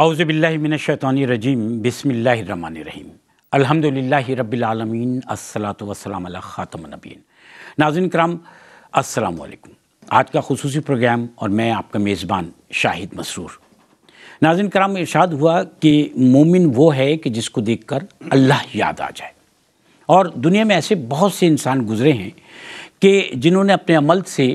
रजीम बिसमीम अलहमदिल्ला रबालमीन असलात वसलम ख़ातम नबीन नाजिन कराम असलकुम आज का खसूस प्रोग्राम और मैं आपका मेज़बान शाहिद मसरूर नाजिन कराम इर्शाद हुआ कि मोमिन वो है कि जिसको देख कर अल्लाह याद आ जाए और दुनिया में ऐसे बहुत से इंसान गुज़रे हैं कि जिन्होंने अपने अमल से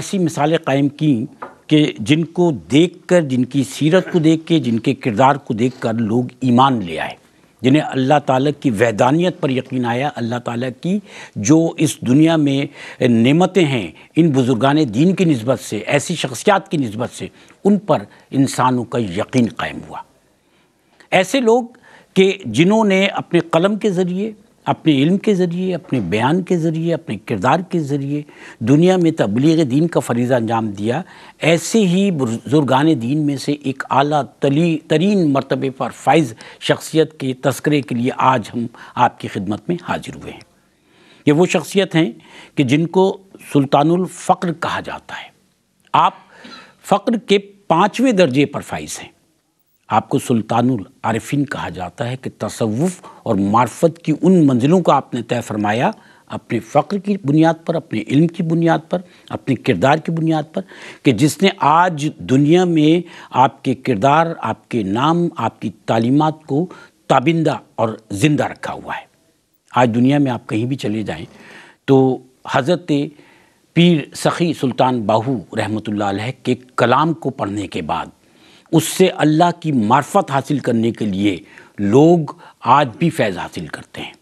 ऐसी मिसालें कायम कं कि जिनको देखकर जिनकी सीरत को देख के जिनके किरदार को देख कर लोग ईमान ले आए जिन्हें अल्लाह ताला की वैदानियत पर यकीन आया अल्लाह ताला की जो इस दुनिया में नेमतें हैं इन बुज़ुर्गान दीन की नस्बत से ऐसी शख्सियात की नस्बत से उन पर इंसानों का यकीन कायम हुआ ऐसे लोग के जिन्होंने अपने कलम के ज़रिए अपने इल्म के ज़रिए अपने बयान के ज़रिए अपने किरदार के ज़रिए दुनिया में तबलीग दीन का फरीज़ा अंजाम दिया ऐसे ही बुजुर्गान दीन में से एक अली तली तरीन मरतबे पर फाइज शख्सियत के तस्करे के लिए आज हम आपकी खिदमत में हाजिर हुए हैं ये वो शख्सियत हैं कि जिनको सुल्तानुल फ़क्र कहा जाता है आप फ़क्र के पाँचवें दर्जे पर फाइज हैं आपको सुल्तानुल आरिफिन कहा जाता है कि तसवुफ़ और मार्फत की उन मंजिलों को आपने तय फरमाया अपने फ़क्र की बुनियाद पर अपने इल्म की बुनियाद पर अपने किरदार की बुनियाद पर कि जिसने आज दुनिया में आपके किरदार आपके नाम आपकी तालीमत को ताबिंदा और ज़िंदा रखा हुआ है आज दुनिया में आप कहीं भी चले जाएं तो हज़रत पीर सखी सुल्तान बाहू रहमत के कलाम को पढ़ने के बाद उससे अल्लाह की मार्फत हासिल करने के लिए लोग आज भी फैज़ हासिल करते हैं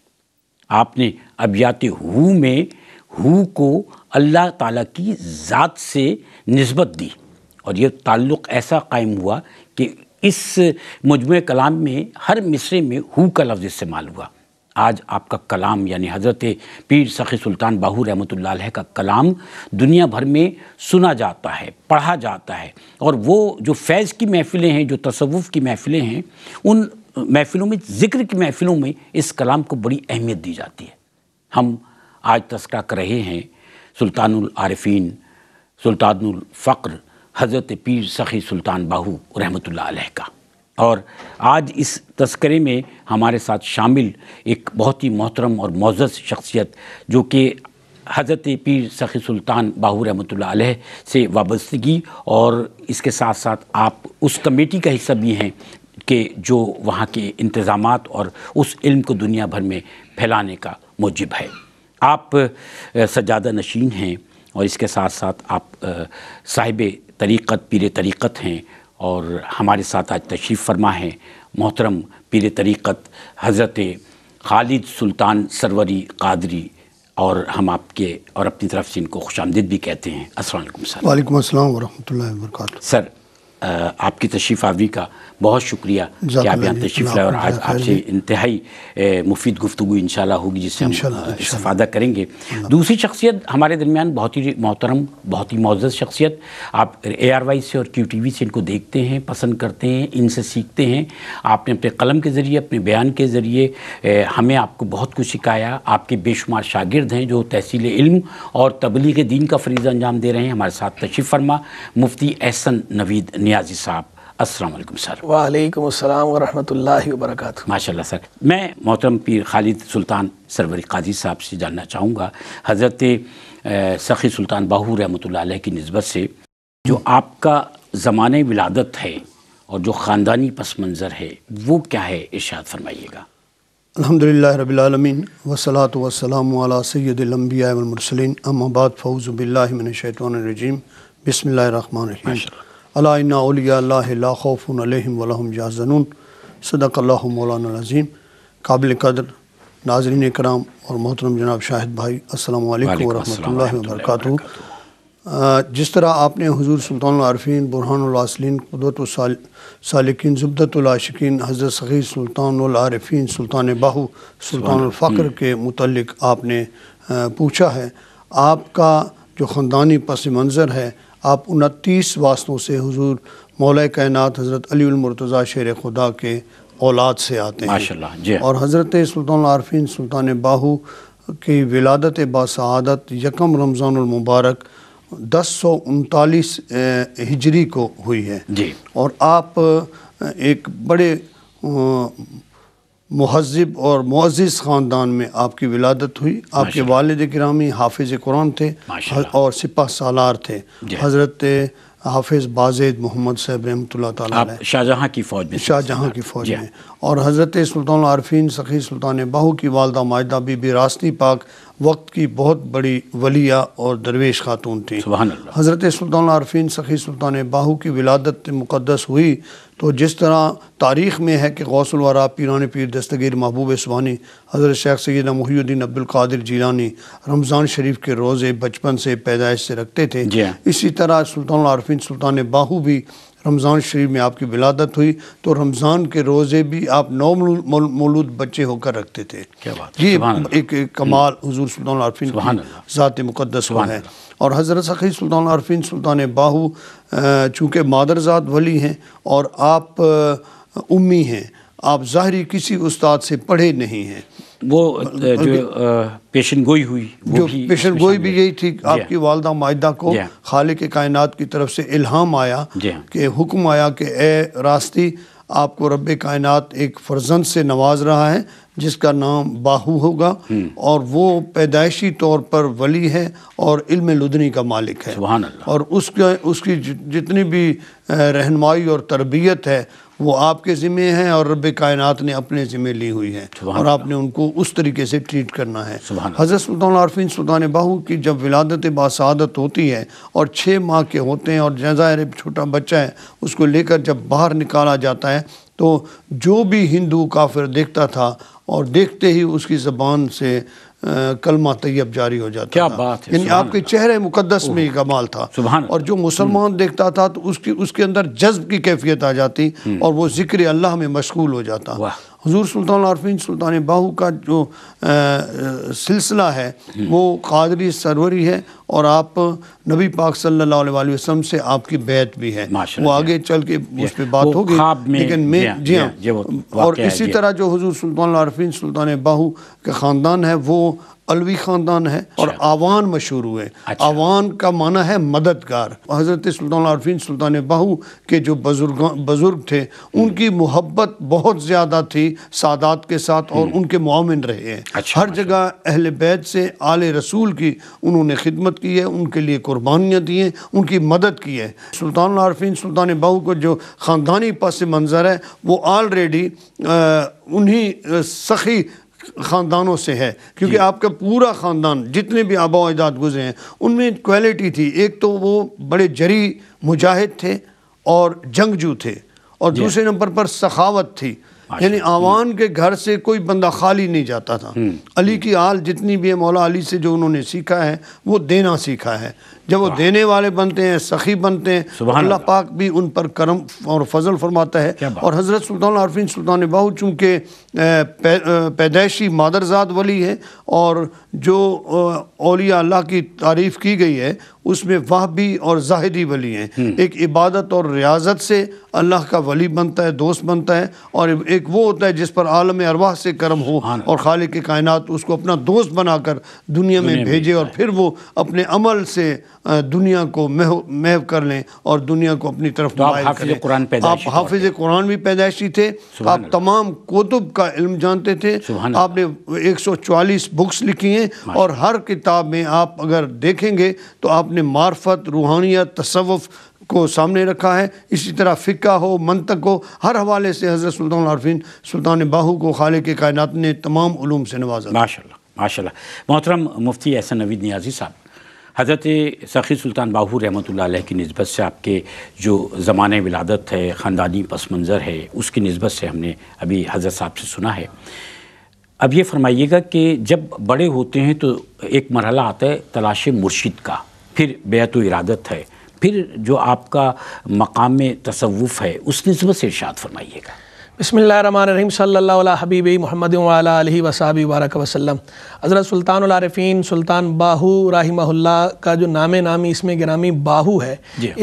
आपने अबियात हु में हु को अल्लाह ताला की ज़ात से नस्बत दी और यह ताल्लुक़ ऐसा कायम हुआ कि इस मजमू कलाम में हर मिसरे में हु का लफ्ज़ इस्तेमाल हुआ आज आपका कलाम यानी हज़रत पीर सखी सुल्तान बाहू रहमत का कलाम दुनिया भर में सुना जाता है पढ़ा जाता है और वो जो फैज़ की महफ़िलें हैं जो तसवुफ़ की महफ़िलें हैं उन महफ़िलों में ज़िक्र की महफ़िलों में इस कलाम को बड़ी अहमियत दी जाती है हम आज तस्करा कर रहे हैं सुल्तानारफ़ीन सुल्तानफ़्र हज़रत पीर सखी सुल्तान बाहू रहमत का और आज इस तस्करे में हमारे साथ शामिल एक बहुत ही मोहतरम और मोज़ शख्सियत जो कि हज़रत पीर सखी सुल्तान बाहू रहमत से वाबस्तगी और इसके साथ साथ आप उस कमेटी का हिस्सा भी हैं कि जो वहाँ के इंतज़ाम और उस इल्म को दुनिया भर में फैलाने का मौजब है आप सजादा नशीन हैं और इसके साथ साथ आप साहिब तरीक़त पीर तरीक़त हैं और हमारे साथ आज तशरीफ़ फरमा है मोहतरम पीर तरीक़त हज़रत खालिद सुल्तान सरवरी कादरी और हम आपके और अपनी तरफ से इनको खुश आमदीद भी कहते हैं असल वालेकुम अस्सलाम वरहमतुल्लाहि वरक सर आपकी तशरीफ़ आवी का बहुत शुक्रिया कि आप यहाँ तशरीफ़ लाए और आज आपसे इंतहाई मुफीद गुफ्तु इन होगी जिससे हम करेंगे दूसरी शख्सियत हमारे दरमियान बहुत ही मोहतरम बहुत ही मोज़ शख्सियत आप ए आर वाई से और क्यू टी वी से इनको देखते हैं पसंद करते हैं इनसे सीखते हैं आपने अपने कलम के ज़रिए अपने बयान के ज़रिए हमें आपको बहुत कुछ सिखाया आपके बेशुमार शागिर्द हैं जो तहसील इल्म और तबलीग दीन का फरीज़ अंजाम दे रहे हैं हमारे साथ तशीफ फरमा मुफ्ती एहसन नवीद निया नियाजी साहब असलम सर वालेकुम अस्सलाम वरहमतुल्लाहि वबरकत माशा सर मैं मोहतरम पीर खालिद सुल्तान सरवरी काजी साहब से जानना चाहूँगा हज़रत सखी सुल्तान बाहू रहमत की नस्बत से जो आपका ज़मान विलादत है और जो ख़ानदानी पस मंज़र है वो क्या है इर्शाद फरमाइएगा अलहमदिल्ला रबालमीन वसलात वसलम सैदिलम्बियामसलिन अम्माबाद फ़ौज़बिल्लाशैतरजीम बसमिल्लर अलाउफ़ुम सदक़ सदकल्ला मौलानाज़ीम काबिल कदर नाजरीन कराम और मोहतरम जनाब शाहिद भाई असल वरहल वर्क जिस तरह आपने हजूर सुल्तान बुरहानसलिन कुदरत सालक़िन ज़ुबदतलाशिकिन हज़रत सगी सुल्तानफ़ीन सुल्तान बाहू सुल्तानफ़्र हम्म। के मतलब आपने पूछा है आपका जो ख़ानदानी पस मंज़र है आप उनतीस वास्तों से हजूर मौल कायनत हज़रत अलीमरतज़ा शेर खुदा के औलाद से आते हैं हाँ। और हज़रत सुल्तान आरफिन सुल्तान बाहू की विलादत बासदत यकम रमज़ानमबारक दस सौ उनतालीस हिजरी को हुई है जी और आप एक बड़े महजब और मोजिज़ ख़ानदान में आपकी विलादत हुई आपके वालद ग्रामी हाफिज़ कुरान थे और सिपा सालार थे हज़रत हाफिज़ बाजेद मोहम्मद साहब रहमत शाहजहाँ की फ़ौज में शाहजहाँ की फ़ौज में और हज़रत सुल्तान आरफीन सखी सुल्तान बाहू की वालदा माजदा बीबी रास्ती पाक वक्त की बहुत बड़ी वलिया और दरवेश खातून थी हज़रत सुल्तान आरफीन सखी सुल्तान बाहू की विलादत मुक़दस हुई तो जिस तरह तारीख़ में है कि गौसलवारा पीरान पीर दस्तगीर महबूब स्वानी हज़रत शेख सैद मुहीद्दीन अब्दुल्कर जीलानी रमज़ान शरीफ के रोज़े बचपन से पैदाइश से रखते थे हाँ। इसी तरह सुल्तान आरफिन सुल्तान बाहू भी रमज़ान शरीफ में आपकी विलादत हुई तो रमज़ान के रोज़े भी आप नौ मौलूद बच्चे होकर रखते थे क्या बात ये एक, एक कमाल हजूर सुल्तान आरफिन ज़ात मुक़दस हुआ है और हज़रत सखी सुल्तान आरफिन सुल्तान बाहू चूँकि मादरजात वली हैं और आप उम्मी हैं आप ज़ाहरी किसी उस्ताद से पढ़े नहीं हैं वो मतलब जो पेशन गोई हुई वो जो भी पेशन गोई भी यही थी आपकी वालदा माहिदा को खालिक के कायनात की तरफ से इल्हाम आया कि हुक्म आया कि ए रास्ती आपको रब कायनात एक फर्जंद से नवाज रहा है जिसका नाम बाहू होगा हम्म। और वो पैदाइशी तौर पर वली है और इल्म लुदनी का मालिक है और उसके उसकी जितनी भी रहनमाई और तरबियत है वो आपके ज़िम्मे हैं और रब कायनात ने अपने ज़िम्मे ली हुई है और आपने उनको उस तरीके से ट्रीट करना है हज़रत सुल्तान आरफिन सुल्तान बाहू की जब विलादत बासादत होती है और छः माह के होते हैं और जजायर छोटा बच्चा है उसको लेकर जब बाहर निकाला जाता है तो जो भी हिंदू काफिर देखता था और देखते ही उसकी ज़बान से कलमा तैयब जारी हो जाता क्या था। बात है यानी आपके चेहरे मुकदस में ही कमाल था और जो मुसलमान हम्म। देखता था तो उसकी उसके अंदर जज्ब की कैफियत आ जाती हम्म। और वो जिक्र अल्लाह में मशगूल हो जाता हजूर सुल्तान आरफिन सुल्तान बाहू का जो सिलसिला है हम्म। वो कादरी सरवरी है और आप नबी पाक सल्लल्लाहु अलैहि वसल्लम से आपकी बैत भी है वो आगे चल के उस पर बात होगी लेकिन मैं जी हाँ और इसी तरह जो हजूर सुल्तान आरफिन सुल्तान बाहू का ख़ानदान है वो अलवी ख़ानदान है और अच्छा। आवान मशहूर हुए अच्छा। आवान का माना है मददगार हज़रत सुल्तान आरफिन सुल्तान बाहू के जो बुजुर्ग बुज़ुर्ग थे हम्म। उनकी मोहब्बत बहुत ज़्यादा थी सादात के साथ और हम्म। उनके मामिन रहे हैं अच्छा, हर जगह अहल बैत से आले रसूल की उन्होंने खिदमत की है उनके लिए कुर्बानियाँ दी हैं उनकी मदद की है सुल्तान आरफिन सुल्तान बहू को जो ख़ानदानी पास मंज़र है वो ऑलरेडी उन्हीं सखी ख़ानदानों से है क्योंकि आपका पूरा ख़ानदान जितने भी आबा अजदाद गुजरे हैं उनमें क्वालिटी थी एक तो वो बड़े जरी मुजाहिद थे और जंगजू थे और दूसरे नंबर पर सखावत थी यानी हम्म। आवान के घर से कोई बंदा खाली नहीं जाता था हम्म। अली की आल जितनी भी है मौला अली से जो उन्होंने सीखा है वो देना सीखा है जब वो देने वाले बनते हैं सखी बनते हैं अल्लाह पाक भी उन पर करम और फजल फरमाता है और हज़रत सुल्तान आरफिन सुल्तान बाहू चूँकि पैदाइशी मादरजात वली है और जो अलिया अल्लाह की तारीफ़ की गई है उसमें भी और जाहिदी वली हैं हम्म। एक इबादत और रियाजत से अल्लाह का वली बनता है दोस्त बनता है और एक वो होता है जिस पर आलम अरवाह से कर्म हो और खालिक के कायनात उसको अपना दोस्त बनाकर दुनिया में भेजे और फिर वो अपने अमल से दुनिया को महव महव कर लें और दुनिया को अपनी तरफ तो आप हाफिज कुरान आप हाफिज कुरान भी पैदाइशी थे आप तमाम कुतुब का इल्म जानते थे आपने चालीस बुक्स लिखी हैं और हर किताब में आप अगर देखेंगे तो आपने मार्फत रूहानियत तसवफ़ को सामने रखा है इसी तरह फ़िका हो मंतक हो हर हवाले से हज़रत सुल्तान आरफिन सुल्तान बाहू को खाले के कायनात ने तमाम से नवाजा माशा माशा मोहतरम मुफ्ती एहसन नवीद नियाजी साहब हज़रत सखी सुल्तान बाहू रहमत की नस्बत से आपके जो ज़मान विलादत है ख़ानदानी पस मंज़र है उसकी नस्बत से हमने अभी हज़रत साहब से सुना है अब ये फरमाइएगा कि जब बड़े होते हैं तो एक मरहला आता है तलाश मुर्शिद का फिर बेत इरादत है फिर जो आपका मकाम तसवुफ़ है उस नस्बत से इर्शाद फरमाइएगा बसमीम सल्ला हबीब महमद वसाब वारक वसलम हज़रत सुल्तान सुल्तान बाहू राहिमहुल्ला का जो नाम नामी इसमें ग्रामी बाहू है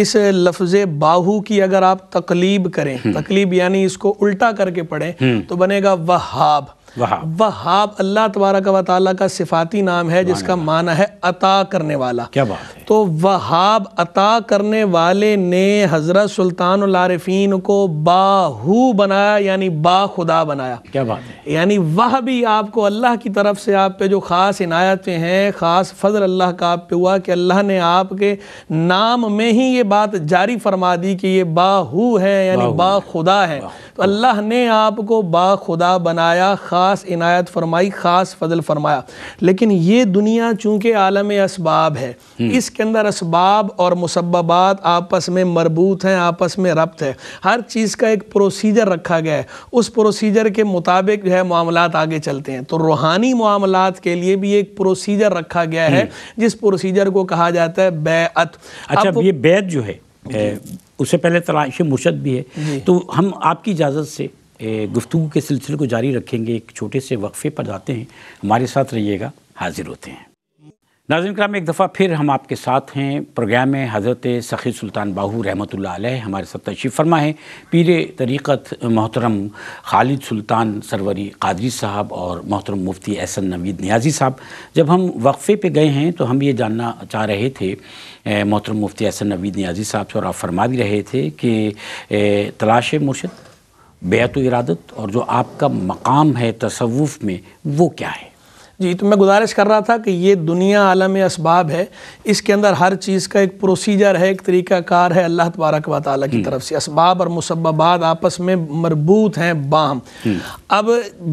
इस लफ्ज़ बाहू की अगर आप तकलीब करें हम्म। तकलीब यानी इसको उल्टा करके पढ़ें हम्म। तो बनेगा वहाब वहाब अल्लाह तबारक व का सिफाती नाम है जिसका माना है अता करने वाला क्या बात है तो वहाब अता करने वाले ने हज़रत सुल्तान को बाहू बनाया यानी बा खुदा बनाया क्या बात है यानी वह भी आपको अल्लाह की तरफ से आप पे जो ख़ास इनायतें हैं ख़ास फजल अल्लाह का आप पे हुआ कि अल्लाह ने आपके नाम में ही ये बात जारी फरमा दी कि ये बाहू है यानी बा खुदा है तो अल्लाह ने आपको बा खुदा बनाया ख़ास इनायत फरमाई ख़ास फजल फरमाया लेकिन ये दुनिया चूँकि आलम इसबाब है हम्म। इसके अंदर इसबाब और मुसबात आपस में मरबूत हैं आपस में रब्त है हर चीज़ का एक प्रोसीजर रखा गया है उस प्रोसीजर के मुताबिक जो है मामला आगे चलते हैं तो रूहानी मामला के लिए भी एक प्रोसीजर रखा गया है हम्म। जिस प्रोसीजर को कहा जाता है बैत अच्छा ये बैत जो है उससे पहले तलाश मुर्शद भी है तो हम आपकी इजाज़त से गुफ्तु के सिलसिले को जारी रखेंगे एक छोटे से वक्फे पर जाते हैं हमारे साथ रहिएगा हाजिर होते हैं नाजिम कराम एक दफ़ा फिर हम आपके साथ हैं प्रोग्राम में हज़रत सखी सुल्तान बाहू रहमत हमारे साथ तशीफ़ फरमा है पीर तरीक़त मोहतरम खालिद सुल्तान सरवरी कादरी साहब और मोहतरम मुफ्ती एहसन नवीद न्याजी साहब जब हम वक्फ़े पे गए हैं तो हम ये जानना चाह रहे थे मोहतरम मुफ्ती एहसन नवीद न्याजी साहब से और आप फरमा भी रहे थे कि तलाश मुर्शद बेत इरादत और जो आपका मकाम है तसवुफ़ में वो क्या है जी तो मैं गुजारिश कर रहा था कि ये दुनिया आलम इसबाब है इसके अंदर हर चीज़ का एक प्रोसीजर है एक तरीक़ाकार है अल्लाह तबारक व की हम्म। तरफ से इसबाब और मुसबाद आपस में मरबूत हैं बाम हम्म। अब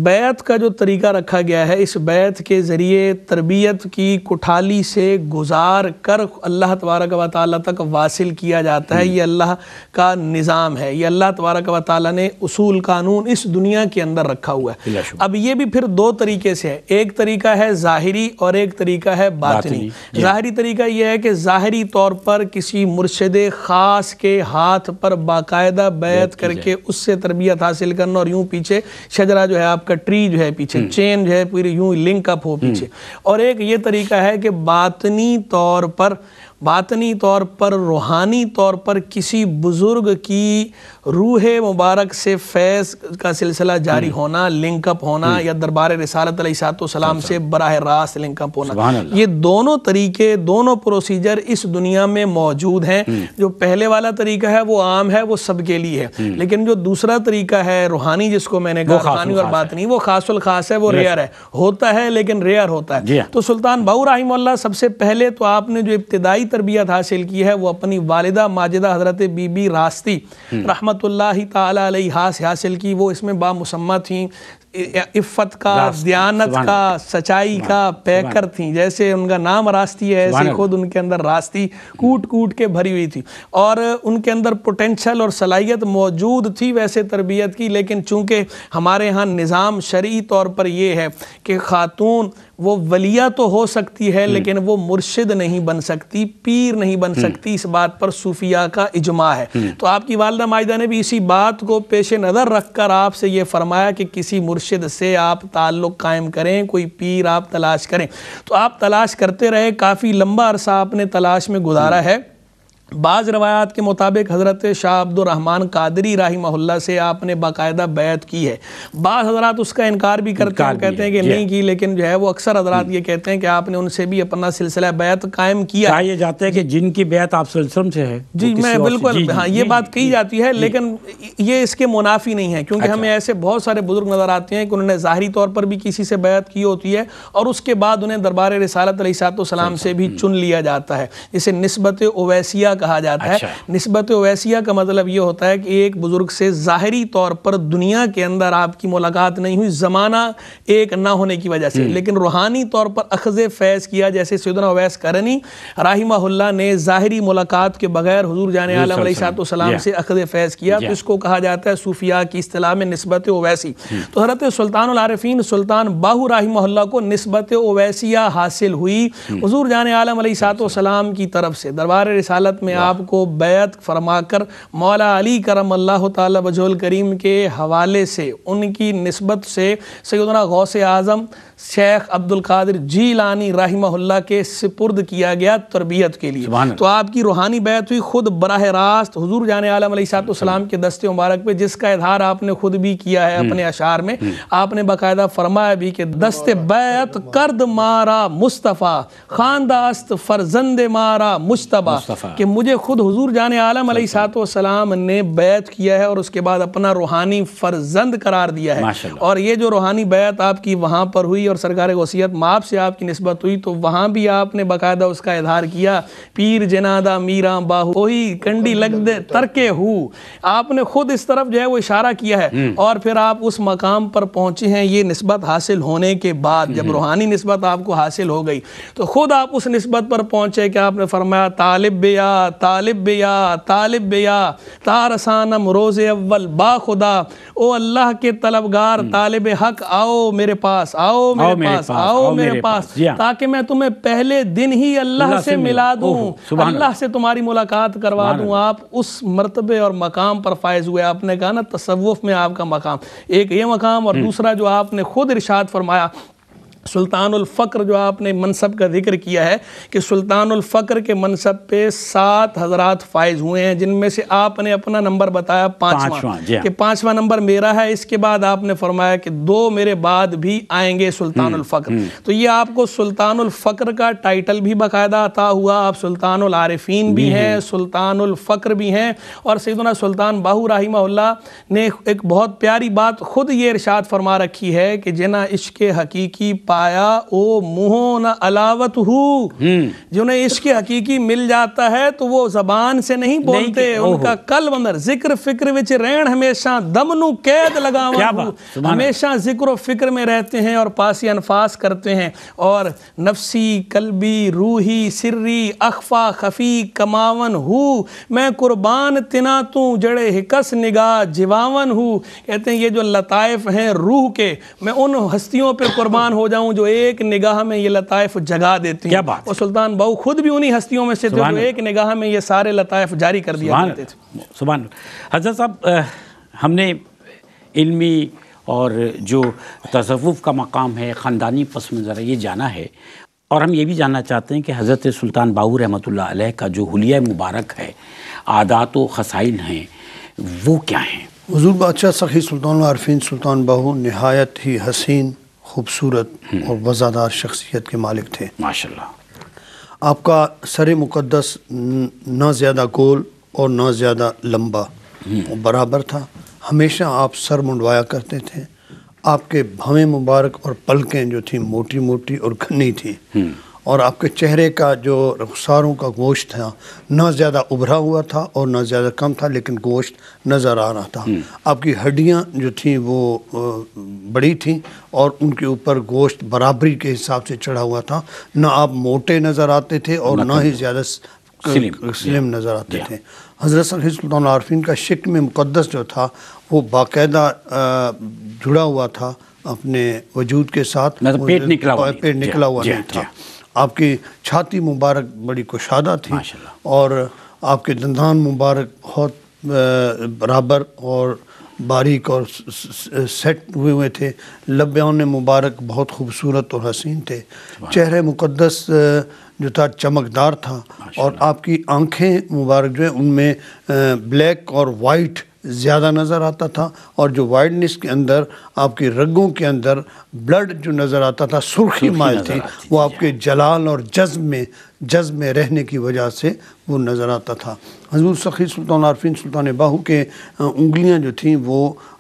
बैत का जो तरीका रखा गया है इस बैत के ज़रिए तरबियत की कुठाली से गुजार कर अल्लाह तबारक व ताली तक वासिल किया जाता है हम्म। ये अल्लाह का निज़ाम है ये अल्लाह तबारक व ताली ने उसूल कानून इस दुनिया के अंदर रखा हुआ है अब ये भी फिर दो तरीके से है एक तरीके तरीका है ज़ाहरी और एक तरीका है बातनी ज़ाहरी तरीका यह है कि ज़ाहरी तौर पर किसी मुर्शद ख़ास के हाथ पर बाकायदा बैत करके उससे तरबियत हासिल करना और यूँ पीछे शजरा जो है आपका ट्री जो है पीछे हम्म। चेन जो है पूरी यूँ लिंक अप हो हम्म। पीछे और एक ये तरीका है कि बातनी तौर पर बातनी तौर पर रूहानी तौर पर किसी बुज़ुर्ग की रूह मुबारक से फैज़ का सिलसिला जारी हम्म। होना लिंकअप होना हम्म। या दरबार रसालत सलाम अच्छा। से बरह रास्त लिंकअप होना ये दोनों तरीके दोनों प्रोसीजर इस दुनिया में मौजूद हैं हम्म। जो पहले वाला तरीका है वो आम है वो सबके लिए है लेकिन जो दूसरा तरीका है रूहानी जिसको मैंने कहा और बात नहीं वो खास खास है वो रेयर है होता है लेकिन रेयर होता है हाँ। तो सुल्तान बाऊ रही सबसे पहले तो आपने जो इब्तदाई तरबियत हासिल की है वो अपनी वालदा माजिदा हजरत बीबी रास्ती रहमत ताला ला से हासिल की वो इसमें बामुसम्मा थी इफ़त का दयानत का सच्चाई का पैकर थी जैसे उनका नाम रास्ती है ऐसे खुद उनके अंदर रास्ती कूट कूट के भरी हुई थी और उनके अंदर पोटेंशल और सलाहियत मौजूद थी वैसे तरबियत की लेकिन चूंकि हमारे यहाँ निज़ाम शरी तौर पर यह है कि ख़ातून वो वलिया तो हो सकती है हम्म। लेकिन वो मुर्शिद नहीं बन सकती पीर नहीं बन हम्म। सकती इस बात पर सूफिया का इजमा है हम्म। तो आपकी वालदा माजदा ने भी इसी बात को पेश नज़र रख कर आपसे ये फरमाया कि किसी मुर्शिद से आप ताल्लुक़ कायम करें कोई पीर आप तलाश करें तो आप तलाश करते रहे काफ़ी लंबा अरसा आपने तलाश में गुजारा है बाज़ रवायात के मुताबिक हज़रत शाह अब्दुलरहमान कादरी राही महल्ला से आपने बाकायदा बैत की है बाज़ हजरात उसका इनकार भी करते हैं कहते हैं कि नहीं की लेकिन जो है वो अक्सर हजरात ये कहते हैं कि आपने उनसे भी अपना सिलसिला बैत कायम किया ये जाते हैं कि जिनकी बैत आप सिलसिलम से हाँ, है जी मैं बिल्कुल हाँ ये बात कही जाती है लेकिन ये इसके मुनाफी नहीं है क्योंकि अच्छा। हमें ऐसे बहुत सारे बुजुर्ग नज़र आते हैं कि उन्होंने ज़ाहरी तौर पर भी किसी से बैत की होती है और उसके बाद उन्हें दरबार रसालत सलाम अच्छा। से भी हम्म। चुन लिया जाता है इसे नस्बत ओवैसिया कहा जाता अच्छा। है नस्बत वैसिया का मतलब ये होता है कि एक बुज़ुर्ग से ज़ाहरी तौर पर दुनिया के अंदर आपकी मुलाकात नहीं हुई ज़माना एक ना होने की वजह से हम्म। लेकिन रूहानी तौर पर अखज़ फैज़ किया जैसे सदना अवैस करनी राहिमल्ला ने ज़ाहरी मुलाकात के बगैर हजूर जाने आलम से अखज़ फैज़ किया तो इसको कहा जाता है सूफिया की असलाह में नस्बत ओवैसी हम्म। तो हरत सुल्तान आरफीन सुल्तान बाहू राही राहिमल्ला को नस्बत ओवैसिया हासिल हुई हजूर हम्म। जान आलम सलाम की तरफ से दरबार रसालत में में आपको बैत फरमाकर मौला अली करम अल्लाह तजल करीम के हवाले से उनकी नस्बत से सैदना गौसे आज़म शेख अब्दुल कादिर जीलानी राहिमहुल्ला के सिपुर्द किया गया तरबियत के लिए तो आपकी रूहानी बैत हुई खुद बरह रास्त हजूर जाने आलम सलाम के दस्ते मुबारक पे जिसका इजहार आपने खुद भी किया है अपने हम्म। अशार में हम्म। आपने बाकायदा फरमाया भी कि दस्ते बैत कर्द मारा मुस्तफ़ा खानदास्त फरजंद मारा मुशतबा कि मुझे खुद हजूर जाने आलम सलाम ने बैत किया है और उसके बाद अपना रूहानी फरजंद करार दिया है और ये जो रूहानी बैत आपकी वहाँ पर हुई हुई और सरकार वसीयत माप से आपकी नस्बत हुई तो वहाँ भी आपने बाकायदा उसका इधार किया पीर जनादा मीरा बाहू वही कंडी लग दे तरके हु आपने खुद इस तरफ जो है वो इशारा किया है हम्म। और फिर आप उस मकाम पर पहुँचे हैं ये नस्बत हासिल होने के बाद जब हम्म। रूहानी नस्बत आपको हासिल हो गई तो खुद आप उस नस्बत पर पहुँचे कि आपने फरमाया तालिब या तालिब या तालिब या तारसानम रोज़ अव्वल बा खुदा ओ अल्लाह के तलबगार हम्म। तालिब हक आओ मेरे पास आओ मेरे, मेरे पास आओ मेरे पास हाँ। ताकि मैं तुम्हें पहले दिन ही अल्लाह से मिला दूं अल्लाह से तुम्हारी मुलाकात करवा दूं आप उस मरतबे और मकाम पर फायज हुए आपने कहा ना तसवुफ में आपका मकाम एक ये मकाम और हम्म। दूसरा जो आपने खुद इर्शाद फरमाया सुल्तानफ़्र जो आपने मनसब का जिक्र किया है कि सुल्तानफ़्र के मनसब पे सात हज़रात फायज हुए हैं जिनमें से आपने अपना नंबर बताया पाँचवा हाँ। कि पाँचवा नंबर मेरा है इसके बाद आपने फरमाया कि दो मेरे बाद भी आएंगे सुल्तानफ़्र हम्म, हम्म। तो ये आपको सुल्तानफ़्र का टाइटल भी बाकायदा अता हुआ आप सुल्तानआरफिन भी हैं फ़क्र भी हैं और सैदना सुल्तान बाहू राहिमा ने एक बहुत प्यारी बात खुद ये इर्शाद फरमा रखी है कि जिना इश्क हकीकी पाया ओ मुहो न अलावत हूँ हम्म। जिन्हें इश्क हकीकी मिल जाता है तो वो जबान से नहीं बोलते नहीं उनका कल अंदर जिक्र फिक्र विच रैण हमेशा दम नु कैद लगा हमेशा जिक्र फिक्र में रहते हैं और पासी अनफास करते हैं और नफसी कलबी रूही सिर्री अखफा खफी कमावन हूँ मैं कुर्बान तिना तू जड़े हिकस निगाह जिवावन हूँ कहते हैं ये जो लताइफ हैं रूह के मैं उन हस्तियों पर कुर्बान हो जाऊँ हूँ जो एक निगाह में ये लताइफ जगा देती क्या बात और सुल्तान बहु खुद भी उन्हीं हस्तियों में से थे जो एक निगाह में ये सारे लताइफ जारी कर दिया करते थे सुबह हजरत साहब हमने इल्मी और जो तसवुफ़ का मकाम है ख़ानदानी पस मंज़र ये जाना है और हम ये भी जानना चाहते हैं कि हज़रत सुल्तान बाबू रहमत अलैह का जो हलिया मुबारक है आदात व खसाइल हैं वो क्या हैं हजूर बादशाह सखी सुल्तान आरफिन सुल्तान बाहू नहायत ही हसीन खूबसूरत और वज़ादार शख्सियत के मालिक थे माशा आपका सर मुक़दस ना ज़्यादा गोल और ना ज़्यादा लंबा हम्म। बराबर था हमेशा आप सर मुंडवाया करते थे आपके भवें मुबारक और पलकें जो थी मोटी मोटी और घनी थी हम्म। और आपके चेहरे का जो रखसारों का गोश्त था ना ज़्यादा उभरा हुआ था और ना ज़्यादा कम था लेकिन गोश्त नज़र आ रहा था हम्म। आपकी हड्डियाँ जो थी वो बड़ी थी और उनके ऊपर गोश्त बराबरी के हिसाब से चढ़ा हुआ था ना आप मोटे नज़र आते थे और ना ही ज़्यादा स्लिम नज़र आते थे हज़रत सर आरफिन का शिक में मुकदस जो था वो बाकायदा जुड़ा हुआ था अपने वजूद के साथ मतलब पेट निकला हुआ पेट निकला हुआ नहीं था आपकी छाती मुबारक बड़ी कुशादा थी और आपके दंदान मुबारक बहुत बराबर और बारीक और सेट हुए हुए थे लब्यान मुबारक बहुत खूबसूरत और हसीन थे चेहरे मुकद्दस जो था चमकदार था और आपकी आंखें मुबारक जो है उनमें ब्लैक और वाइट ज़्यादा नज़र आता था और जो वाइडनेस के अंदर आपकी रगों के अंदर ब्लड जो नज़र आता था सुर्खी माल थी वो आपके जलाल और जज्ब में जज्ब में रहने की वजह से वो नज़र आता था हजूर सखी सुल्तान आरफिन सुल्तान बाहू के उंगलियां जो थीं वो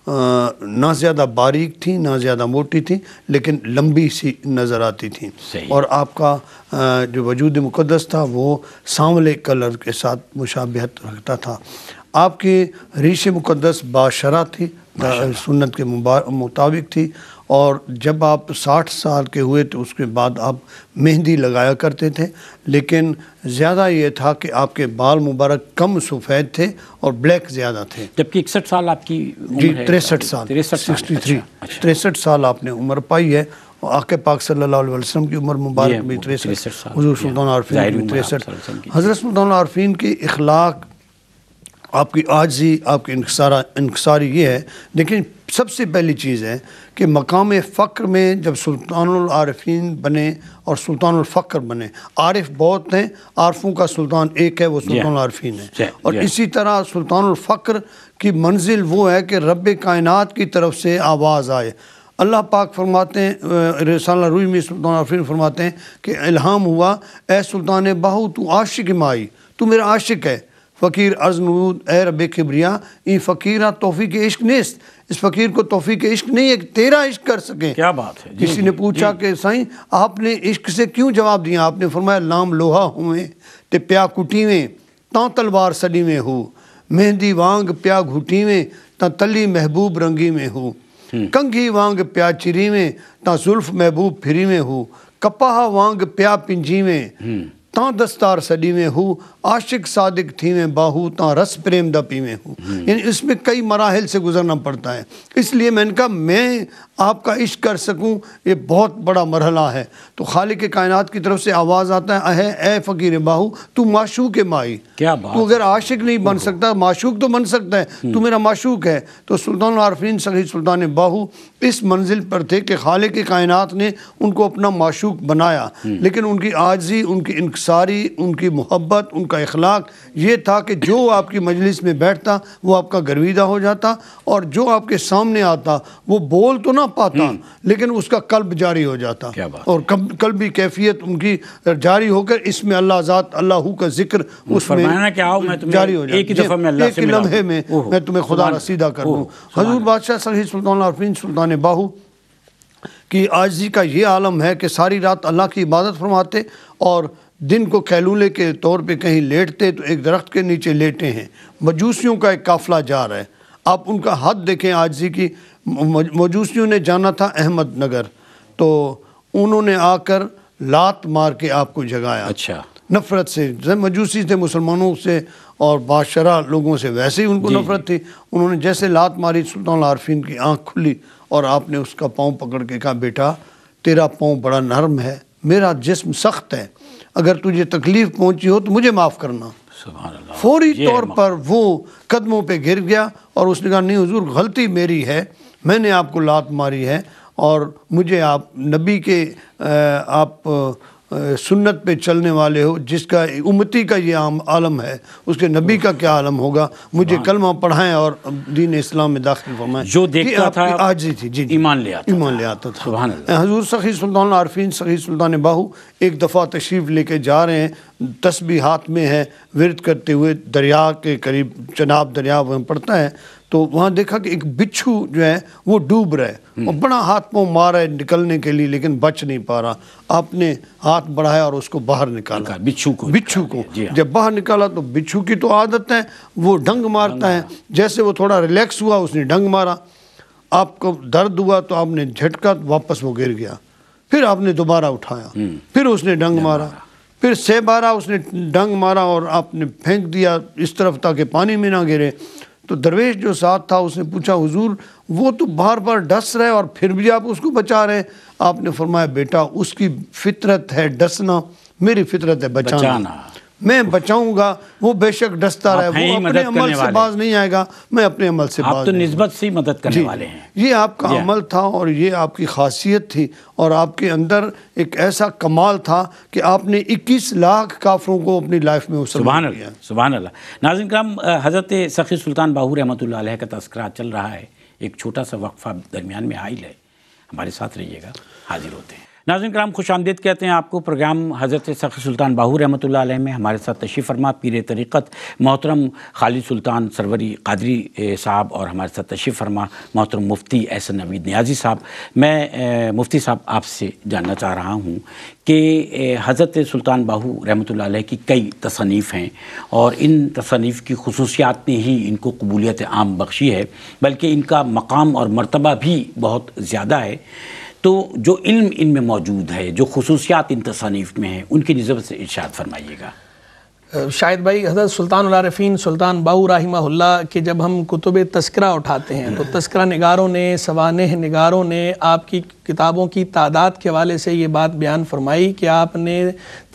ना ज़्यादा बारीक थी ना ज़्यादा मोटी थी लेकिन लंबी सी नज़र आती थी और आपका जो वजूद मुक़दस था वो सांवले कलर के साथ मुशाबहत रखता था आपके रीश मुक़दस बाशरा थी सुन्नत के मुताबिक थी और जब आप 60 साल के हुए तो उसके बाद आप मेहंदी लगाया करते थे लेकिन ज़्यादा ये था कि आपके बाल मुबारक कम सफ़ेद थे और ब्लैक ज़्यादा थे जबकि इकसठ साल आपकी जी तिरसठ साल सिक्सटी थ्री अच्छा, अच्छा। तिरसठ साल आपने उम्र पाई है और आके पाक सल्ला अलैहि की उम्र मुबारक भी तिरसठ हजूर सुल्तान आरफी तिरसठ हज़रत सुल्तान आरफीन के अखलाक आपकी आजी आपकी इंकसारा इंकसारी ये है लेकिन सबसे पहली चीज़ है कि मकाम फ़क्र में जब सुल्तानफ़ीन बने और सुल्तानफ़्र बने आरफ़ बहुत हैं आरफों का सुल्तान एक है वो सुल्तानफी है और इसी तरह सुल्तानफ़्र की मंजिल वो है कि रब कायन की तरफ से आवाज़ आए अल्लाह पाक फरमाते हैं रसाला रूई में सुल्तान फरमाते हैं कि इल्हाम हुआ ए सुल्तान बहू तू आशिक माई तू मेरा आशिक है फ़कीर अर्ज़ नूद ए रब खबरिया ये फ़कीर तोहफ़ी के इश्क नेस्त इस फ़कीर को तोफ़ी के इश्क नहीं है तेरा इश्क कर सकें क्या बात है किसी ने पूछा कि साईं आपने इश्क से क्यों जवाब दिया आपने फरमाया लाम लोहा हुए ते प्या कुटी में तलवार सली में हो मेहंदी वांग प्या घुटी में ता तली महबूब रंगी में हो हम्म। कंघी वांग प्या चिरी में ता जुल्फ महबूब फिरी में हो कपाह वांग प्या पिंजी में हम्म। ਤਾਂ दस्तार सदी में हूँ आशिक सादिक थी में बाहू ता रस प्रेम दा पी में हूँ हम्म। यानी इसमें कई मराहल से गुजरना पड़ता है इसलिए मैंने कहा मैं आपका इश्क कर सकूं ये बहुत बड़ा मरहला है तो खालिक के कायनात की तरफ से आवाज़ आता है अह ए फ़कीर बाहू तू माशूक है माई क्या बात तू अगर आशिक नहीं बन सकता माशूक तो बन सकता है हम्म। तू मेरा माशूक है तो सुल्तान आरफीन सही सुल्तान बाहू इस मंजिल पर थे कि खाले के कायनात ने उनको अपना माशूक बनाया हम्म। लेकिन उनकी आजी उनकी इंकसारी उनकी मोहब्बत उनका इखलाक ये था कि जो आपकी मजलिस में बैठता वो आपका गर्विदा हो जाता और जो आपके सामने आता वो बोल तो ना पाता हम्म। लेकिन उसका कल्ब जारी हो जाता और कब भी कैफियत उनकी जारी होकर इसमें अल्लाह आजाद अल्लाह का जिक्र उसमें जारी हो जाता एक लम्हे में मैं तुम्हें खुदा रसीदा कर दूँ हजूर बादशाह सही सुल्तान सुल्तान बाहू कि आजी का ये आलम है कि सारी रात अल्लाह की इबादत फरमाते और दिन को कैलूले के तौर पे कहीं लेटते तो एक दरख्त के नीचे लेटे हैं मजूसियों का एक काफिला जा रहा है आप उनका हद देखें आजजी की मजूसियों ने जाना था अहमद नगर तो उन्होंने आकर लात मार के आपको जगाया अच्छा नफ़रत से मजूसी थे मुसलमानों से और बादशरा लोगों से वैसे ही उनको नफ़रत थी उन्होंने जैसे लात मारी सुल्तान आरफिन की आँख खुली और आपने उसका पाँव पकड़ के कहा बेटा तेरा पाँव बड़ा नरम है मेरा जिस्म सख्त है अगर तुझे तकलीफ पहुंची हो तो मुझे माफ़ करना फौरी तौर पर वो कदमों पे गिर गया और उसने कहा नहीं हजूर गलती मेरी है मैंने आपको लात मारी है और मुझे आप नबी के आप सुन्नत पे चलने वाले हो जिसका उम्मती का ये आम आलम है उसके नबी का क्या आलम होगा मुझे हाँ। कलमा पढ़ाएं और दीन इस्लाम में दाखिल फरमाएं जो देखता था आज ही थी जी ईमान ले आता ईमान ले आता था हजूर सखी सुल्तान आरफीन सखी सुल्तान बाहू एक दफ़ा तशरीफ़ लेके जा रहे हैं तस्बी हाथ में है विरत करते हुए दरिया के करीब चनाब दरिया वहाँ पड़ता है तो वहाँ देखा कि एक बिच्छू जो है वो डूब रहा है हम्म। और बड़ा हाथ पाँव मार है निकलने के लिए लेकिन बच नहीं पा रहा आपने हाथ बढ़ाया और उसको बाहर निकाला बिच्छू को बिच्छू को हाँ। जब बाहर निकाला तो बिच्छू की तो आदत है वो ढंग मारता है जैसे वो थोड़ा रिलैक्स हुआ उसने ढंग मारा आपको दर्द हुआ तो आपने झटका वापस वो गिर गया फिर आपने दोबारा उठाया हम्म। फिर उसने डंग मारा फिर से बारह उसने डंग मारा और आपने फेंक दिया इस तरफ ताकि पानी में ना गिरे तो दरवेश जो साथ था उसने पूछा हुजूर वो तो बार बार डस रहे और फिर भी आप उसको बचा रहे आपने फरमाया बेटा उसकी फितरत है डसना मेरी फितरत है बचाना, बचाना। मैं बचाऊंगा वो बेशक डसता रहे वो अपने अमल से बाज नहीं आएगा मैं अपने अमल से बाज तो नस्बत से मदद करने वाले हैं ये आपका अमल था और ये आपकी खासियत थी और आपके अंदर एक ऐसा कमाल था कि आपने 21 लाख काफरों को अपनी लाइफ में सुबहान सुबह अल्लाह नाजिन कराम हज़रत सखी सुल्तान बाहू रहमत का तस्करा चल रहा है एक छोटा सा वक्फा दरमियान में हाइल है हमारे साथ रहिएगा हाजिर होते हैं नाजिन कराम खुश आमदेद कहते हैं आपको प्रोग्राम हज़रत सखी सुल्तान बाहू रहमत में हमारे साथ तशीफ़ फरमा पीर तरीक़त मोहतरम खालिद सुल्तान सरवरी कादरी साहब और हमारे साथ तशीफ़ फरमा मोहतरम मुफ्ती एहसन नबी न्याजी साहब मैं मुफ्ती साहब आपसे जानना चाह रहा हूँ कि हज़रत सुल्तान बाहू रहमत की कई तसनीफ़ हैं और इन तसनीफ़ की खसूसियात ने ही इनको कबूलियत आम बख्शी है बल्कि इनका मकाम और मरतबा भी बहुत ज़्यादा है तो जो इल्म इनमें मौजूद है जो खसूसियात इन तसानीफ़ में हैं उनकी नज़र से इर्शाद फरमाइएगा शायद भाई हज़रत सुल्तान सुल्तान बाऊ राहिमाहुल्ला के जब हम कुतुब तस्करा उठाते हैं तो तस्करा नगारों ने सवानह नगारों ने आपकी किताबों की तादाद के हवाले से ये बात बयान फरमाई कि आपने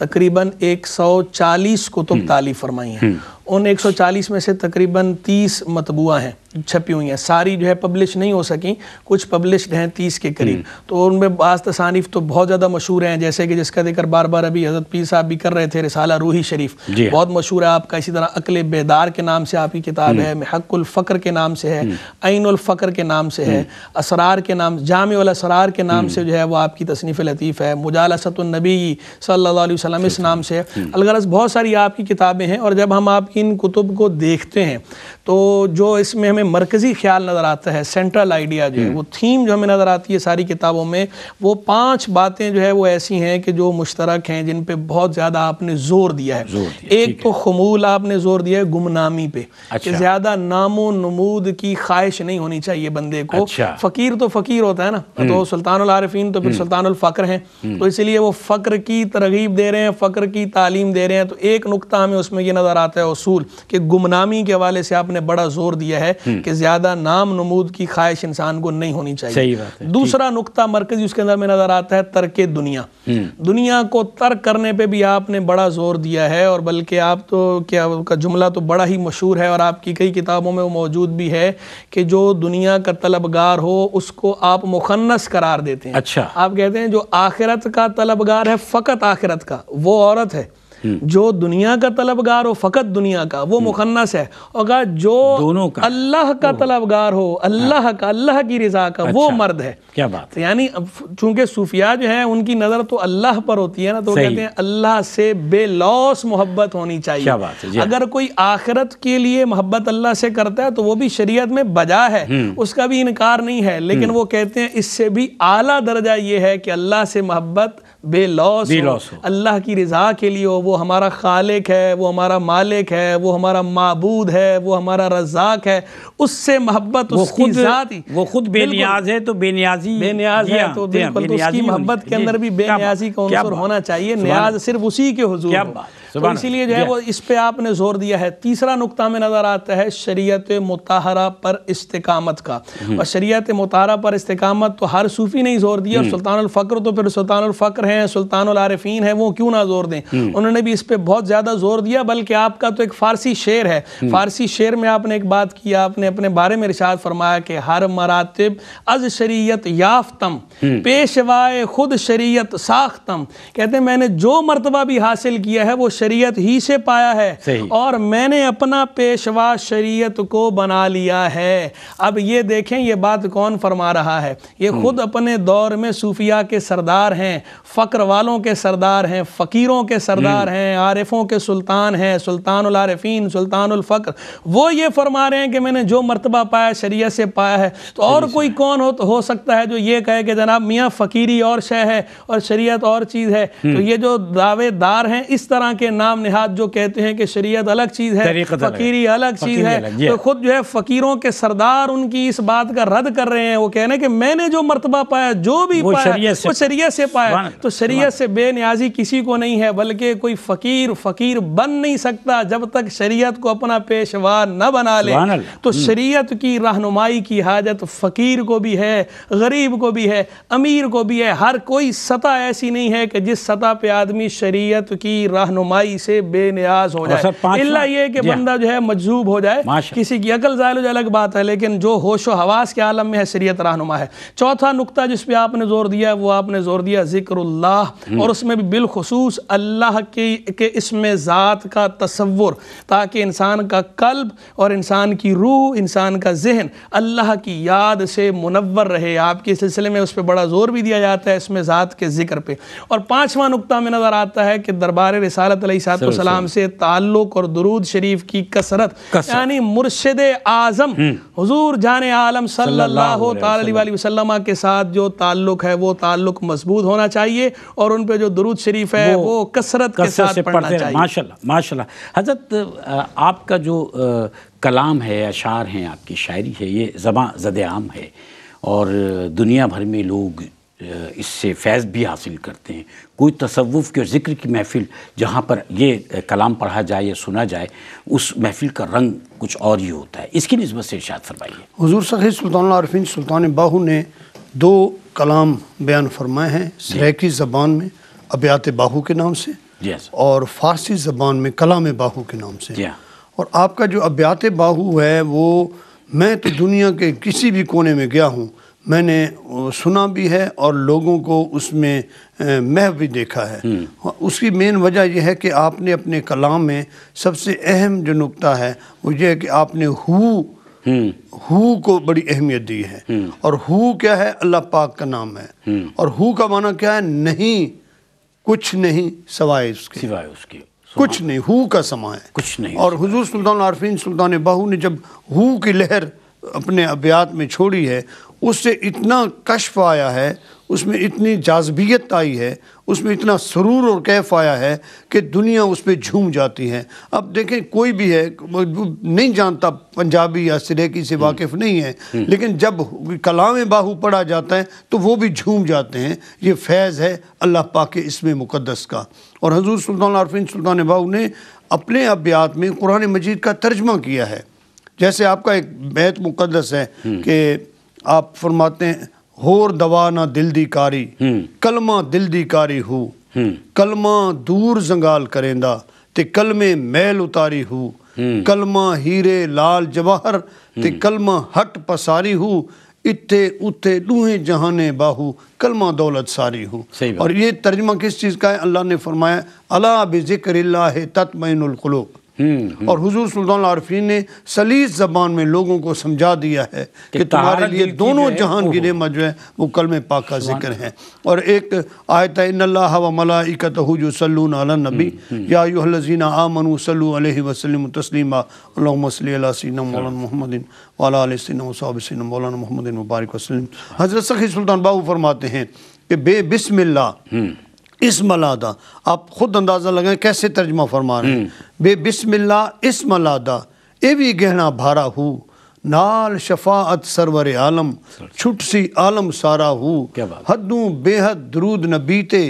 तकरीबन 140 कुतुब हम्म। तालीफ़ फरमाई हैं हम्म। उन 140 में से तकरीबन 30 मतबूआ हैं छपी हुई हैं सारी जो है पब्लिश नहीं हो सकी कुछ पब्लिश हैं तीस के करीब हम्म। तो उनमें बाज़ तसानीफ तो बहुत ज़्यादा मशहूर हैं जैसे कि जिसका जिक्र बार बार अभी हजरत पीर साहब भी कर रहे थे रिसाला रूही शरीफ हाँ। बहुत मशहूर है आपका इसी तरह अकल बेदार के नाम से आपकी किताब हम्म। है हकुल्फ़र के नाम से है आइनफ़र हम्म। के नाम से है असरार के नाम जाम असरार के नाम से जो है वो आपकी तसनीफ़ लतीफ़ है मुजालसतुलनबी सल्ला वसलम इस नाम से है बहुत सारी आपकी किताबें हैं और जब हम आपकी इन कुतुब को देखते हैं तो जो इसमें हमें हमें मरकज़ी ख्याल नज़र आता है सेंट्रल आइडिया जो है हम्म। वो थीम जो हमें नज़र आती है सारी किताबों में वो पाँच बातें जो है वो ऐसी हैं कि जो मुश्तरक हैं जिन पर बहुत ज़्यादा आपने ज़ोर दिया है दिया, एक तो खमूल आपने ज़ोर दिया है गुमनामी पे अच्छा। कि ज़्यादा नामो नमूद की ख्वाहिश नहीं होनी चाहिए बंदे को अच्छा। फ़कीर तो फ़कीर होता है ना हम्म। तो सुल्तान तो फिर हम्म। सुल्तानफ़्र हैं तो इसलिए वो फ़क्र की तरगीब दे रहे हैं फ़क्र की तालीम दे रहे हैं तो एक नुकता हमें उसमें यह नज़र आता है असूल कि गुमनामी के हवाले से आपने बड़ा ज़ोर दिया है हम्म। कि ज्यादा नाम नमूद की ख्वाहिश इंसान को नहीं होनी चाहिए सही बात है, दूसरा नुकता मरकजी उसके अंदर में नजर आता है तर्क दुनिया हम्म। दुनिया को तर्क करने पर भी आपने बड़ा जोर दिया है और बल्कि आप तो क्या जुमला तो बड़ा ही मशहूर है और आपकी कई किताबों में वो मौजूद भी है कि जो दुनिया का तलबगार हो उसको आप मुखन्नस करार देते हैं अच्छा आप कहते हैं जो आखिरत का तलबगार है फ़कत आखिरत का वो औरत है हम्म। जो दुनिया का तलबगार हो फ़कत दुनिया का वो हम्म। मुखन्नस है और कहा जो दोनों का अल्लाह का तलबगार हो हाँ। अल्लाह का अल्लाह की रजा का अच्छा, वो मर्द है क्या बात यानी चूंकि सूफिया जो है उनकी नज़र तो अल्लाह पर होती है ना तो कहते हैं अल्लाह से बेलौस मोहब्बत होनी चाहिए क्या बात है अगर कोई आखिरत के लिए मोहब्बत अल्लाह से करता है तो वो भी शरीयत में बजा है हम्म। उसका भी इनकार नहीं है लेकिन वो कहते हैं इससे भी आला दर्जा ये है कि अल्लाह से मोहब्बत बेलौस बेलौस अल्लाह की रजा के लिए हो वो वो हमारा खालिक है वो हमारा मालिक है वो हमारा माबूद है वो हमारा रजाक है उससे मोहब्बत उसकी वो खुद बेनियाज है तो बेनियाजी बेनियाज है तो बिल्कुल तो उसकी मोहब्बत के अंदर भी बेनियाजी का उनसर होना चाहिए न्याज सिर्फ उसी के हुजूर तो इसीलिए जो है वो इस पे आपने जोर दिया है तीसरा नुकता में नज़र आता है शरीयत मुताहरा पर इस्तेकामत का हम्म। और शरीयत मुताहरा पर इस्तेकामत तो हर सूफ़ी ने जोर दिया और हम्म। सुल्तान फ़क्र तो फिर सुल्तान अल फ़क्र हैं सुल्तान अल आरफीन हैं वो क्यों ना जोर दें हम्म। उन्होंने ने भी इस पर बहुत ज़्यादा जोर दिया बल्कि आपका तो एक फ़ारसी शेर है हम्म। फ़ारसी शेर में आपने एक बात किया आपने अपने बारे में रिशाद फरमाया कि हर मरातब अज शरीयत याफ्तम हम्म। पेशवाए खुद शरीयत साख्तम कहते हैं मैंने जो मरतबा भी हासिल किया है वो शरीयत ही से पाया है और मैंने अपना पेशवा शरीयत को बना लिया है अब ये देखें ये बात कौन फरमा रहा है ये हम्म। खुद अपने दौर में सूफिया के सरदार हैं फ़क्र वालों के सरदार हैं फ़कीरों के सरदार हैं आरिफों के सुल्तान हैं सुल्तानफ़ीन सुल्तानफ़्र वो ये फरमा रहे हैं कि मैंने जो मरतबा पाया शरीय से पाया है तो और कोई कौन हो तो हो सकता है जो ये कहे कि जनाब मियाँ फ़कीरी और शह है और शरीयत और चीज़ है तो हम्म। ये जो दावेदार हैं इस तरह के नाम नहाद जो कहते हैं कि शरीयत अलग चीज़ है फ़कीरी अलग चीज़ है तो खुद जो है फ़कीरों के सरदार उनकी इस बात का रद्द कर रहे हैं वो कह रहे हैं कि मैंने जो मरतबा पाया जो भी पाया वो शरीय से पाया तो शरीय से बेनियाजी किसी को नहीं है बल्कि कोई कोई फकीर फकीर बन नहीं सकता जब तक शरीयत को अपना पेशवा न बना ले तो हम्म। शरीयत की रहनुमाई की हाजत फ़कीर को भी है गरीब को भी है अमीर को भी है हर कोई सतह ऐसी नहीं है कि जिस सतह पे आदमी शरीयत की रहनुमाई से बेनियाज हो जाए इल्ला ये कि हाँ। बंदा जो है मजजूब हो जाए किसी की अकल जायल अलग बात है लेकिन जो होश हवास के आलम में है शरीयत रहनुमा है चौथा नुकता जिसपे आपने जोर दिया वो आपने जोर दिया जिक्र हम्म। और उसमें भी बिलखसूस अल्लाह के कि, कि इसमें ज़ात का तस्वुर ताकि इंसान का कल्ब और इंसान की रूह इंसान का जहन अल्लाह की याद से मुनवर रहे आपके सिलसिले में उस पर बड़ा ज़ोर भी दिया जाता है इसमें ज़ात के ज़िक्र पर और पाँचवा नुकता में नज़र आता है कि दरबार रिसालत सलाम से ताल्लुक़ और दरूद शरीफ की कसरत यानी मुर्शद आज़म हजूर हम्म। जान आलम सल्लल्लाहु अलैहि वसल्लम के साथ जो ताल्लुक़ है वो ताल्लुक़ मजबूत होना चाहिए और उन पर जो दरूद शरीफ है वो कसरत के हमेशा से पढ़ते रहे माशाल्लाह माशाल्लाह हजरत आपका जो आ, कलाम है अशार हैं आपकी शायरी है ये जबाँ जद आम है और दुनिया भर में लोग इससे फैज़ भी हासिल करते हैं कोई तसवुफ़ के ज़िक्र की महफ़िल जहाँ पर ये कलाम पढ़ा जाए या सुना जाए उस महफ़िल का रंग कुछ और ही होता है इसकी नस्बत से इर्शाद फरमाइए हजूर सही सुल्तान आरफिन सुल्तान बाहू ने दो कलाम बयान फरमाए हैं सराकी ज़बान में अबियात बाहू के नाम से yes. और फारसी ज़बान में कलाम बाहू के नाम से yeah. और आपका जो अब्यात बाहू है वो मैं तो दुनिया के किसी भी कोने में गया हूँ मैंने सुना भी है और लोगों को उसमें मह भी देखा है hmm. उसकी मेन वजह यह है कि आपने अपने कलाम में सबसे अहम जो नुकता है वो ये है कि आपने हु hmm. हु को बड़ी अहमियत दी है hmm. और हु क्या है अल्लाह पाक का नाम है और हु का माना क्या है नहीं कुछ नहीं सवाए उसके सिवाय उसके कुछ नहीं हु का समा है कुछ नहीं और हुजूर सुल्तान आरफीन सुल्तान बाहू ने जब हु की लहर अपने अब्यात में छोड़ी है उससे इतना कश्फ आया है उसमें इतनी जाजबियत आई है उसमें इतना सरूर और कैफ आया है कि दुनिया उस पर झूम जाती है अब देखें कोई भी है नहीं जानता पंजाबी या सिरेकी से हम्म। वाकिफ़ नहीं है हम्म। लेकिन जब कलाम बाहू पढ़ा जाता है तो वो भी झूम जाते हैं ये फैज़ है अल्लाह पा के इसमें मुक़दस का और हजूर सुल्तान आरफिन सुल्तान बाहू ने अपने अब्यात में कुरान मजीद का तर्जमा किया है जैसे आपका एक बैत मुक़दस है हम्म। कि आप फरमाते हैं ਹੋਰ ਦਵਾ ਨਾ ਦਿਲ ਦੀ ਕਾਰੀ ਕਲਮਾ ਦਿਲ ਦੀ ਕਾਰੀ ਹੂ ਕਲਮਾ ਦੂਰ ਜ਼ੰਗਾਲ ਕਰੇਂਦਾ ਤੇ ਕਲਮੇ ਮਹਿਲ ਉਤਾਰੀ ਹੂ ਕਲਮਾ ਹੀਰੇ ਲਾਲ ਜਵਾਹਰ ਤੇ ਕਲਮਾ ਹਟ ਪਸਾਰੀ ਹੂ ਇੱਥੇ ਉੱਥੇ ਦੂਹੇ ਜਹਾਨੇ ਬਾਹੂ ਕਲਮਾ कलमा दौलत सारी हो और ये तर्जमा किस चीज़ का है अल्लाह ने फरमाया अला ਤਤਮੈਨੁਲ तत्मिनकलूब हम्म, हम्म। और हुजूर सुल्तान आरफीन ने सलीस जबान में लोगों को समझा दिया है कि तुम्हारे लिए दोनों जहान की नेमत जो है वो कल में पाक का जिक्र है और एक आयत इन व मलाइकत हुजूसलून नबी याजीना आमन सल्लु अलैहि वसल्लम तस्लीमा मौलाना मोहम्मदिन वाला सिन मौलाना मोहम्मदिन मुबारक वसलम हज़रत सखी सुल्तान बाबू फरमाते हैं कि बे बिस्मिल्लाह हम्म। इसमलादा आप खुद अंदाज़ा लगाएं कैसे तर्जमा फरमा रहे हम्म। बे बिस्मिल्ला इसमलादा ए भी गहना भारा हु नाल शफात सरवर आलम छुट सी आलम सारा हु हदू बेहद दरूद न बीते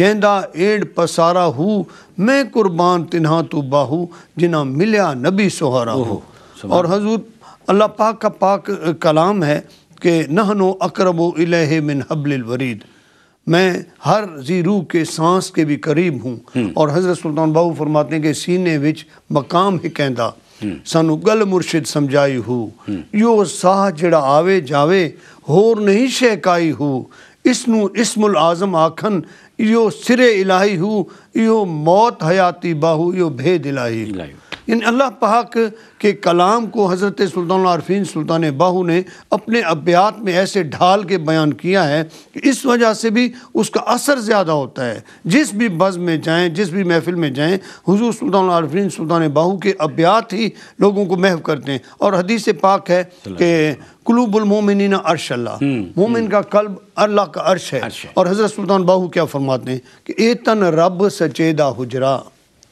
जेंदा एड पसारा हु मैं कुर्बान तिन्हा तो बाहू जिना मिलया नबी सुहारा हो और हजूर अल्लाह पाक का पाक कलाम है कि नहनो अकरबो इलह मिन हबल वरीद मैं हर जी रूह के सांस के भी करीब हूँ और हज़रत सुल्तान बाबू फरमाते हैं कि सीने ਵਿੱਚ ਮਕਾਮ ਹੀ ਕਹਿੰਦਾ ਸਾਨੂੰ ਗਲ ਮੁਰਸ਼ਿਦ ਸਮਝਾਈ ਹੂ ਯੋ ਸਾਹ ਜਿਹੜਾ ਆਵੇ ਜਾਵੇ ਹੋਰ ਨਹੀਂ ਸ਼ਿਕਾਈ ਹੂ ਇਸ ਨੂੰ ਇਸਮੁਲ ਆਜ਼ਮ ਆਖਨ ਯੋ ਸਿਰੇ ਇਲਾਹੀ ਹੂ ਯੋ ਮੌਤ ਹਯਾਤੀ ਬਾਹੂ ਯੋ ਭੇਦ ਇਲਾਹੀ इन अल्लाह पाक के कलाम को हज़रत सुल्तान आरफीन सुल्तान बाहू ने अपने अब्यात में ऐसे ढाल के बयान किया है कि इस वजह से भी उसका असर ज़्यादा होता है जिस भी बज़ में जाएँ जिस भी महफ़िल में जाएँ हुजूर सुल्तान आरफीन सुल्तान बाहू के अब्यात ही लोगों को महव करते हैं और हदीस पाक है कि कलूबुलमोमिन अर्श अल्लाह मोमिन का कल्ब अल्लाह का अर्श है, और हज़रत सुल्तान बाहू क्या फरमाते हैं कि ए तन रब सचेदा हजरा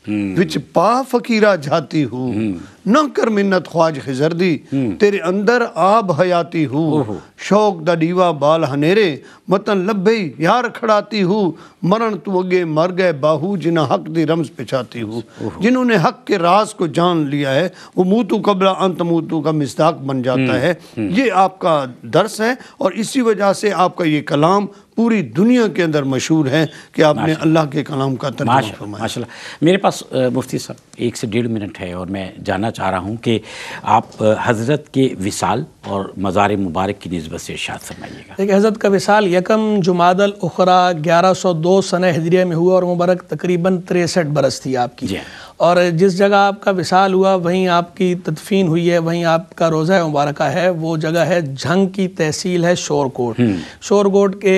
हम्म। विच पा फकीरा जाती हूँ हम्म। न कर मिन्नत ख्वाज खिजर दी हम्म। तेरे अंदर आब हयाती हूँ शौक द दीवा बाल हनेरे मतन लभे यार खड़ाती हूँ मरण तू अगे मर गए बाहू जिन्हें हक दी रम्स पिछाती हूँ जिन्होंने हक के राज को जान लिया है वो मुतु कबला अंत मुतु का मिस्ताक बन जाता है ये आपका दर्स है और इसी वजह से आपका ये कलाम पूरी दुनिया के अंदर मशहूर हैं कि आपने अल्लाह के कलाम का माशा मेरे पास मुफ्ती साहब एक से डेढ़ मिनट है और मैं जानना चाह रहा हूँ कि आप हज़रत के विसाल और मज़ार मुबारक की नस्बत से शाद फरमाइएगा देखिए हज़रत का विसाल यकम जुमादल उखरा ग्यारह सौ दो सन हजरिया में हुआ और मुबारक तकरीबन तिरसठ बरस थी आपकी और जिस जगह आपका विशाल हुआ वहीं आपकी तदफीन हुई है वहीं आपका रोज़ा मुबारक है वो जगह है झंग की तहसील है शोरकोट हम्म। शोरकोट के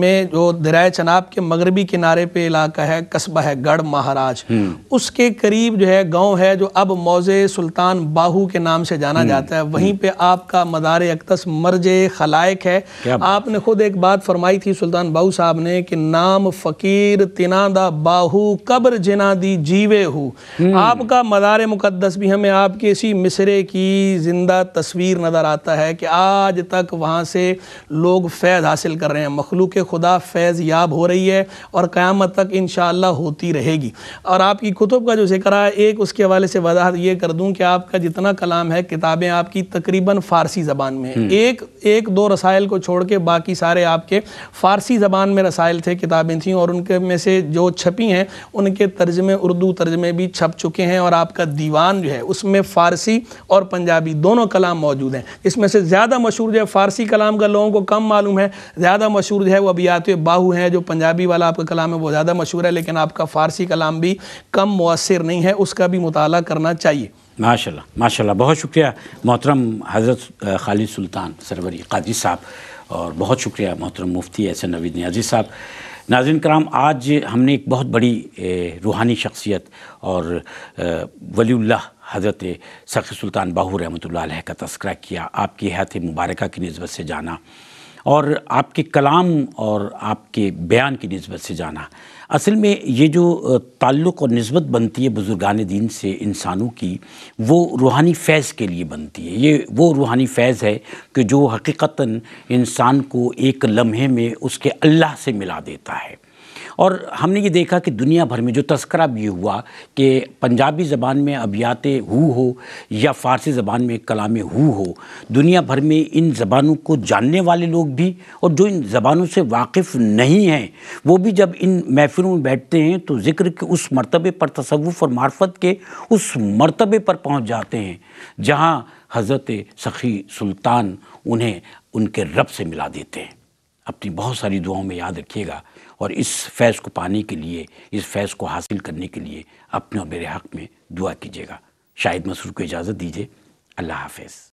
में जो दराय चनाब के मगरबी किनारे पे इलाका है कस्बा है गढ़ महाराज हम्म। उसके करीब जो है गांव है जो अब मौजे सुल्तान बाहू के नाम से जाना हम्म। जाता है वहीं पे आपका मदार अक्तस मर्ज खलायक है आपने खुद एक बात फरमाई थी सुल्तान बाहू साहब ने कि नाम फ़कीर तिनादा बाहू कब्र जिना दी जीवे हूँ हम्म। आपका मदार मुकदस भी हमें आपके इसी मिसरे की ज़िंदा तस्वीर नज़र आता है कि आज तक वहाँ से लोग फैज़ हासिल कर रहे हैं मखलूक खुदा फैज़ याब हो रही है और क़्यामत तक इन होती रहेगी और आपकी कुतुब का जो जिक्र है एक उसके हवाले से वजाहत ये कर दूँ कि आपका जितना कलाम है किताबें आपकी तकरीबन फ़ारसी ज़बान में है हम्म। एक एक दो रसायल को छोड़ के बाकी सारे आपके फ़ारसी ज़बान में रसायल थे किताबें थी और उनके में से जो छपी हैं उनके तर्जमे उर्दू तर्जमे भी छप चुके हैं और आपका दीवान जो है उसमें फ़ारसी और पंजाबी दोनों कलाम मौजूद हैं इसमें से ज़्यादा मशहूर जो है फ़ारसी कलाम का लोगों को कम मालूम है ज़्यादा मशहूर जो है वो अबियात बाहू हैं जो पंजाबी वाला आपका कलाम है वो ज़्यादा मशहूर है लेकिन आपका फ़ारसी कलाम भी कम मौसर नहीं है उसका भी मुताल करना चाहिए माशा माशा बहुत शुक्रिया मोहतरम हज़रत खालिद सुल्तान सरवरी काजी साहब और बहुत शुक्रिया मोहतरम मुफ्ती एस नवीद न्याजी साहब नाजिन कराम आज हमने एक बहुत बड़ी रूहानी शख्सियत और वलील्ला हज़रत सखी सुल्तान बाहू रहमत का तस्करा किया आपकी हयात मुबारक की नस्बत से जाना और आपके कलाम और आपके बयान की नस्बत से जाना असल में ये जो ताल्लुक़ और नस्बत बनती है बुज़ुर्गान दीन से इंसानों की वो रूहानी फैज़ के लिए बनती है ये वो रूहानी फैज़ है कि जो हकीकता इंसान को एक लम्हे में उसके अल्लाह से मिला देता है और हमने ये देखा कि दुनिया भर में जो तस्करा भी हुआ कि पंजाबी ज़बान में अबियात हु हो या फ़ारसी ज़बान में कलाम हु हो दुनिया भर में इन ज़बानों को जानने वाले लोग भी और जो इन ज़बानों से वाकिफ़ नहीं हैं वो भी जब इन महफिलों में बैठते हैं तो ज़िक्र के उस मरतबे पर तसवुफ़ और मार्फत के उस मरतबे पर पहुँच जाते हैं जहाँ हज़रत सखी सुल्तान उन्हें उनके रब से मिला देते हैं अपनी बहुत सारी दुआओं में याद रखिएगा और इस फैज़ को पाने के लिए इस फैज़ को हासिल करने के लिए अपने और मेरे हक़ में दुआ कीजिएगा शाहिद मसरूर को इजाज़त दीजिए अल्लाह हाफिज़